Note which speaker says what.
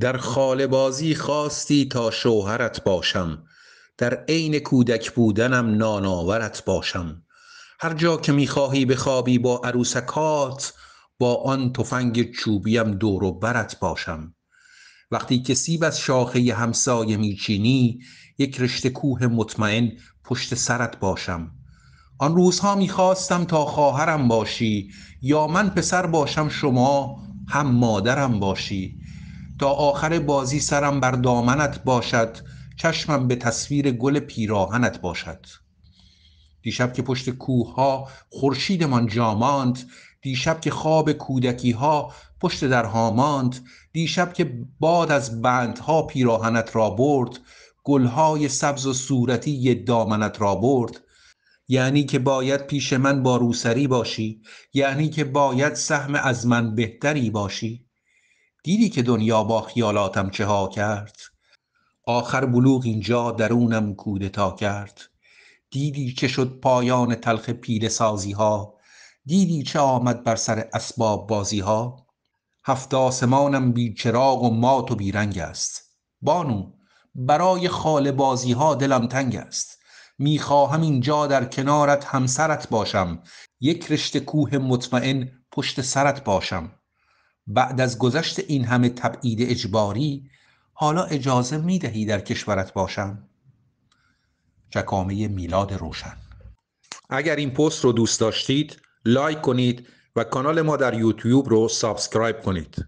Speaker 1: در خاله بازی خواستی تا شوهرت باشم در عین کودک بودنم ناناورت باشم هر جا که میخواهی بخوابی با عروسکات با آن تفنگ چوبیم دور و برت باشم وقتی که سیب از شاخه همسایه میچینی یک رشته کوه مطمئن پشت سرت باشم آن روزها میخواستم تا خواهرم باشی یا من پسر باشم شما هم مادرم باشی تا آخر بازی سرم بر دامنت باشد چشمم به تصویر گل پیراهنت باشد دیشب که پشت کوه ها خورشیدمان جاماند دیشب که خواب کودکی ها پشت درها ماند دیشب که باد از بندها پیراهنت را برد گلهای سبز و صورتی دامنت را برد یعنی که باید پیش من با روسری باشی یعنی که باید سهم از من بهتری باشی دیدی که دنیا با خیالاتم چه ها کرد آخر بلوغ اینجا درونم کودتا کرد دیدی چه شد پایان تلخ پیله سازی ها دیدی چه آمد بر سر اسباب بازی ها هفت آسمانم بی چراغ و مات و بیرنگ است بانو برای خال بازی ها دلم تنگ است میخواهم اینجا در کنارت همسرت باشم یک رشته کوه مطمئن پشت سرت باشم بعد از گذشت این همه تبعید اجباری حالا اجازه می دهی در کشورت باشم چکامه میلاد روشن
Speaker 2: اگر این پست رو دوست داشتید لایک کنید و کانال ما در یوتیوب رو سابسکرایب کنید